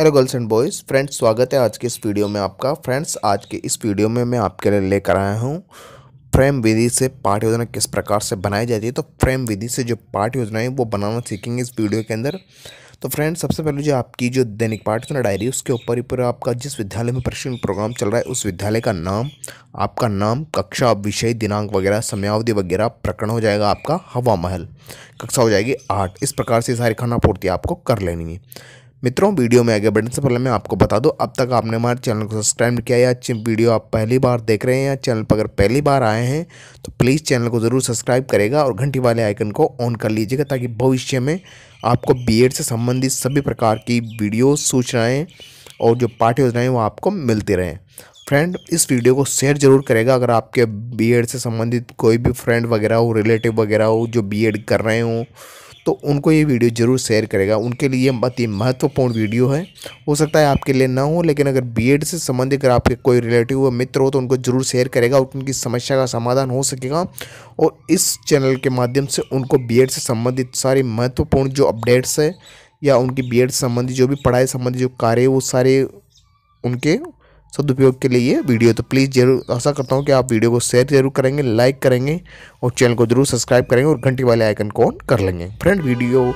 hello girls and boys friends स्वागत है आज के इस वीडियो में आपका फ्रेंड्स आज के इस वीडियो में मैं आपके लिए लेकर आया हूँ फ्रेम विधि से पाठ योजना किस प्रकार से बनाई जाती है तो फ्रेम विधि से जो पाठ योजना है वो बनाना सीखेंगे इस वीडियो के अंदर तो फ्रेंड्स सबसे पहले जो आपकी जो दैनिक पाठ योजना डायरी उसके ऊपर ही पूरा आपका जिस विद्यालय में प्रशिक्षण प्रोग्राम चल रहा है उस विद्यालय का नाम आपका नाम कक्षा विषय दिनांक वगैरह समयावधि वगैरह प्रकरण हो जाएगा आपका हवा महल कक्षा हो जाएगी आठ इस प्रकार से सारी खाना पूर्ति आपको कर लेनी है मित्रों वीडियो में आगे बढ़ने से पहले मैं आपको बता दूं अब तक आपने हमारे चैनल को सब्सक्राइब किया या अच्छी वीडियो आप पहली बार देख रहे हैं या चैनल पर अगर पहली बार आए हैं तो प्लीज़ चैनल को ज़रूर सब्सक्राइब करेगा और घंटी वाले आइकन को ऑन कर लीजिएगा ताकि भविष्य में आपको बी से संबंधित सभी प्रकार की वीडियो सूचनाएँ और जो पाठ्य योजनाएँ वो आपको मिलती रहें फ्रेंड इस वीडियो को शेयर जरूर करेगा अगर आपके बीएड से संबंधित कोई भी फ्रेंड वगैरह हो रिलेटिव वगैरह हो जो बीएड कर रहे हों तो उनको ये वीडियो ज़रूर शेयर करेगा उनके लिए अति महत्वपूर्ण वीडियो है हो सकता है आपके लिए ना हो लेकिन अगर बीएड से संबंधित अगर आपके कोई रिलेटिव या मित्र हो तो उनको ज़रूर शेयर करेगा और उनकी समस्या का समाधान हो सकेगा और इस चैनल के माध्यम से उनको बी से संबंधित सारी महत्वपूर्ण जो अपडेट्स है या उनकी बी संबंधी जो भी पढ़ाई संबंधी जो कार्य वो सारे उनके सदुपयोग के लिए ये वीडियो तो प्लीज़ जरूर आशा करता हूँ कि आप वीडियो को शेयर जरूर करेंगे लाइक करेंगे और चैनल को जरूर सब्सक्राइब करेंगे और घंटी वाले आइकन को ऑन कर लेंगे फ्रेंड वीडियो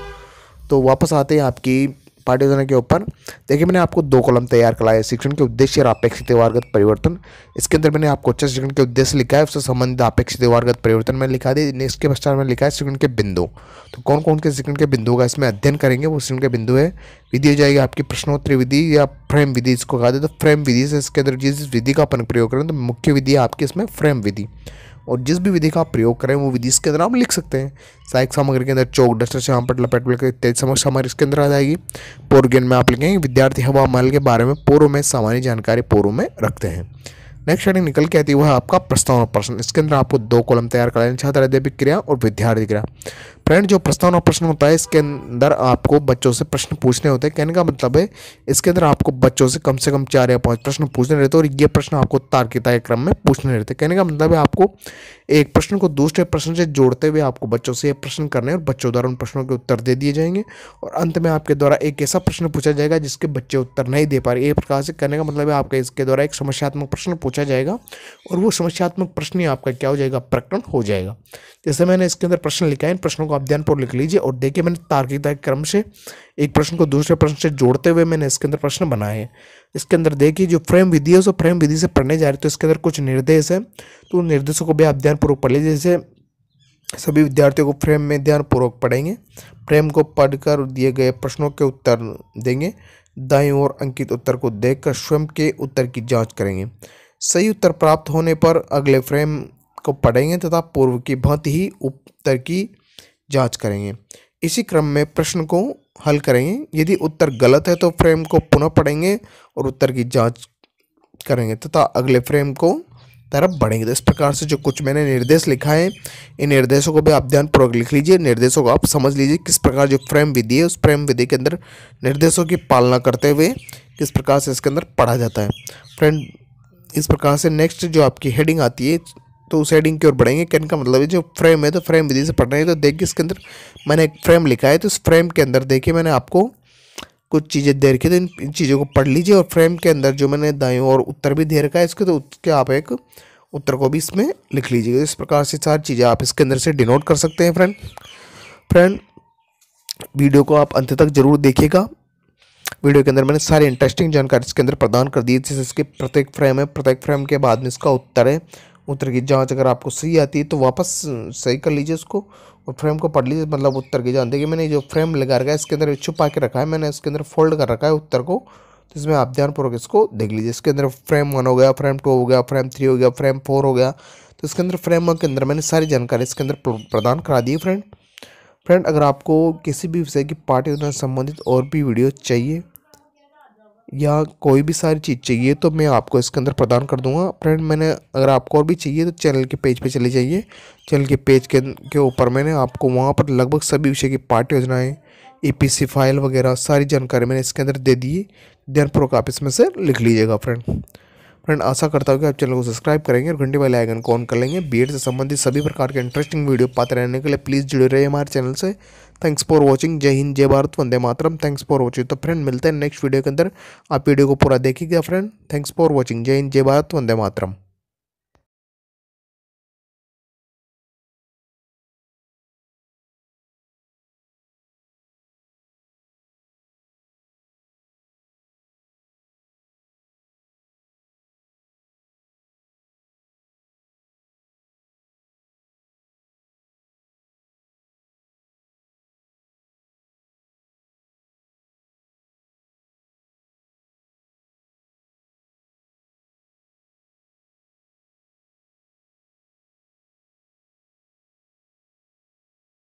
तो वापस आते हैं आपकी पार्टीजन के ऊपर देखिए मैंने आपको दो कॉलम तैयार कराया है शिक्षण के उद्देश्य और अपेक्षित व्यवहारगत परिवर्तन इसके अंदर मैंने आपको अच्छा शिक्षण के उद्देश्य लिखा है उससे संबंधित अपेक्षित व्यवहारगत परिवर्तन मैंने लिखा दी नेक्स्ट के पश्चात मैंने लिखा है शिक्षण के बिंदु तो कौन कौन के शिक्षण के बिंदु का इसमें अध्ययन करेंगे वो शिक्षण के बिंदु है विधि हो जाएगी आपकी प्रश्नोत्तरी विधि या फ्रेम विधि इसको कहा जाए तो फ्रेम विधि से इसके अंदर जिस विधि का अपन प्रयोग करें तो मुख्य विधि है आपकी इसमें फ्रेम विधि और जिस भी विधि का आप प्रयोग करें वो विधि इसके अंदर आप लिख सकते हैं सहायक सामग्री के अंदर चौक डस्टर शाम पट लपेट बल्कि तेज समझ सामग्री इसके अंदर आ जाएगी ज्ञान में आप लिखेंगे विद्यार्थी हवा महल के बारे में पूर्व में सामान्य जानकारी पूर्व में रखते हैं नेक्स्ट शेडिंग निकल के आती है वह आपका प्रस्ताव प्रश्न इसके अंदर आपको दो कॉलम तैयार कराने छात्र अध्यापिक क्रिया और विद्यार्थी क्रिया फ्रेंड जो प्रस्तावना प्रश्न होता है इसके अंदर आपको बच्चों से प्रश्न पूछने होते हैं कहने का मतलब है इसके अंदर आपको बच्चों से कम से कम चार या पांच प्रश्न पूछने रहते हैं और ये प्रश्न आपको के क्रम में पूछने रहते कहने का मतलब है आपको एक प्रश्न को दूसरे प्रश्न से जोड़ते हुए आपको बच्चों से ये प्रश्न करने और बच्चों द्वारा उन प्रश्नों के उत्तर दे दिए जाएंगे और अंत में आपके द्वारा एक ऐसा प्रश्न पूछा जाएगा जिसके बच्चे उत्तर नहीं दे पा रहे एक प्रकार से कहने का मतलब है आपका इसके द्वारा एक समस्यात्मक प्रश्न पूछा जाएगा और वो समस्यात्मक प्रश्न ही आपका क्या हो जाएगा प्रकरण हो जाएगा जैसे मैंने इसके अंदर प्रश्न लिखा है इन प्रश्नों को आप पूर्व लिख लीजिए और देखिए मैंने तार्किकता के क्रम से एक प्रश्न को दूसरे प्रश्न से जोड़ते हुए मैंने इसके अंदर प्रश्न बनाए हैं इसके अंदर देखिए जो फ्रेम विधि है उसको फ्रेम विधि से पढ़ने जा रहे तो इसके अंदर कुछ निर्देश है तो उन निर्देशों को भी आप ध्यानपूर्वक पढ़ लीजिए जैसे सभी विद्यार्थियों को फ्रेम में ध्यानपूर्वक पढ़ेंगे फ्रेम को पढ़कर दिए गए प्रश्नों के उत्तर देंगे दाएं ओर अंकित उत्तर को देखकर स्वयं के उत्तर की जांच करेंगे सही उत्तर प्राप्त होने पर अगले फ्रेम को पढ़ेंगे तथा पूर्व की भांति ही उत्तर की जांच करेंगे इसी क्रम में प्रश्न को हल करेंगे यदि उत्तर गलत है तो फ्रेम को पुनः पढ़ेंगे और उत्तर की जांच करेंगे तथा तो अगले फ्रेम को तरफ बढ़ेंगे तो इस प्रकार से जो कुछ मैंने निर्देश लिखा है इन निर्देशों को भी आप ध्यानपूर्वक लिख लीजिए निर्देशों को आप समझ लीजिए किस प्रकार जो फ्रेम विधि है उस फ्रेम विधि के अंदर निर्देशों की पालना करते हुए किस प्रकार से इसके अंदर पढ़ा जाता है फ्रेंड इस प्रकार से नेक्स्ट जो आपकी हेडिंग आती है तो उस हेडिंग की ओर बढ़ेंगे कैन का मतलब है जो फ्रेम है तो फ्रेम विधि से पढ़ रहे हैं तो देखिए इसके अंदर मैंने एक फ्रेम लिखा है तो इस फ्रेम के अंदर देखिए मैंने आपको कुछ चीज़ें दे रखी तो इन चीज़ों को पढ़ लीजिए और फ्रेम के अंदर जो मैंने दाई और उत्तर भी दे रखा है इसके तो उसके आप एक उत्तर को भी इसमें लिख लीजिएगा इस प्रकार से सारी चीज़ें आप इसके अंदर से डिनोट कर सकते हैं फ्रेंड फ्रेंड वीडियो को आप अंत तक जरूर देखिएगा वीडियो के अंदर मैंने सारी इंटरेस्टिंग जानकारी इसके अंदर प्रदान कर दी है जैसे इसके प्रत्येक फ्रेम है प्रत्येक फ्रेम के बाद में इसका उत्तर है उत्तर की जाँच अगर आपको सही आती है तो वापस सही कर लीजिए उसको और फ्रेम को पढ़ लीजिए मतलब उत्तर की जांच देखिए मैंने जो फ्रेम लगा रखा है इसके अंदर छुपा के रखा है मैंने इसके अंदर फोल्ड कर रखा है उत्तर को तो इसमें आप ध्यानपूर्वक इसको देख लीजिए इसके अंदर फ्रेम वन हो गया फ्रेम टू हो गया फ्रेम थ्री हो गया फ्रेम फोर हो गया तो इसके अंदर फ्रेम वन के अंदर मैंने सारी जानकारी इसके अंदर प्रदान करा दी फ्रेंड फ्रेंड अगर आपको किसी भी विषय की से संबंधित और भी वीडियो चाहिए या कोई भी सारी चीज़ चाहिए तो मैं आपको इसके अंदर प्रदान कर दूंगा फ्रेंड मैंने अगर आपको और भी चाहिए तो चैनल के पेज पे चले जाइए चैनल के पेज के अं-, के ऊपर मैंने आपको वहाँ पर लगभग सभी विषय की पाठ योजनाएँ ईपीसी e फाइल वगैरह सारी जानकारी मैंने इसके अंदर दे दी ध्यानपूर्वक आप इसमें से लिख लीजिएगा फ्रेंड फ्रेंड आशा करता हूँ कि आप चैनल को सब्सक्राइब करेंगे और घंटे वाले आइकन को ऑन कर लेंगे बी से संबंधित सभी प्रकार के इंटरेस्टिंग वीडियो पाते रहने के लिए प्लीज़ जुड़े रहिए हमारे चैनल से थैंक्स फॉर वॉचिंग जय हिंद जय भारत वंदे मातरम थैंक्स फॉर वॉचिंग तो फ्रेंड मिलते हैं नेक्स्ट वीडियो के अंदर आप वीडियो को पूरा देखिएगा फ्रेंड थैंक्स फॉर वॉचिंग जय हिंद जय भारत वंदे मातरम